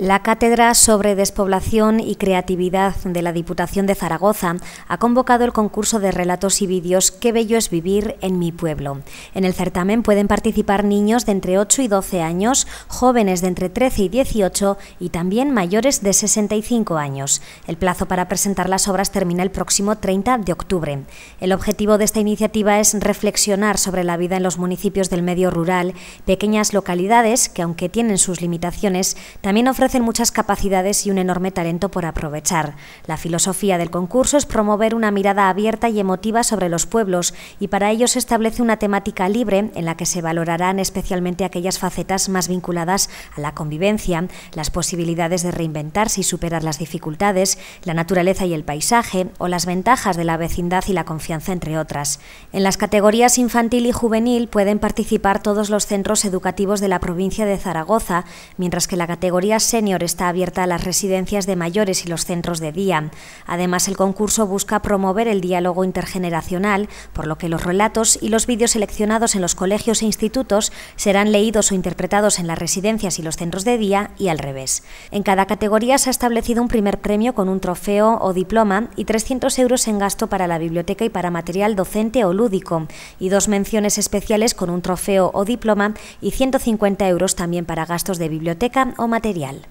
La Cátedra sobre Despoblación y Creatividad de la Diputación de Zaragoza ha convocado el concurso de relatos y vídeos Qué bello es vivir en mi pueblo. En el certamen pueden participar niños de entre 8 y 12 años, jóvenes de entre 13 y 18 y también mayores de 65 años. El plazo para presentar las obras termina el próximo 30 de octubre. El objetivo de esta iniciativa es reflexionar sobre la vida en los municipios del medio rural, pequeñas localidades que aunque tienen sus limitaciones, también ofrecen ofrecen muchas capacidades y un enorme talento por aprovechar. La filosofía del concurso es promover una mirada abierta y emotiva sobre los pueblos y para ello se establece una temática libre en la que se valorarán especialmente aquellas facetas más vinculadas a la convivencia, las posibilidades de reinventarse y superar las dificultades, la naturaleza y el paisaje o las ventajas de la vecindad y la confianza entre otras. En las categorías infantil y juvenil pueden participar todos los centros educativos de la provincia de Zaragoza, mientras que la categoría se está abierta a las residencias de mayores y los centros de día. Además, el concurso busca promover el diálogo intergeneracional, por lo que los relatos y los vídeos seleccionados en los colegios e institutos serán leídos o interpretados en las residencias y los centros de día y al revés. En cada categoría se ha establecido un primer premio con un trofeo o diploma y 300 euros en gasto para la biblioteca y para material docente o lúdico, y dos menciones especiales con un trofeo o diploma y 150 euros también para gastos de biblioteca o material.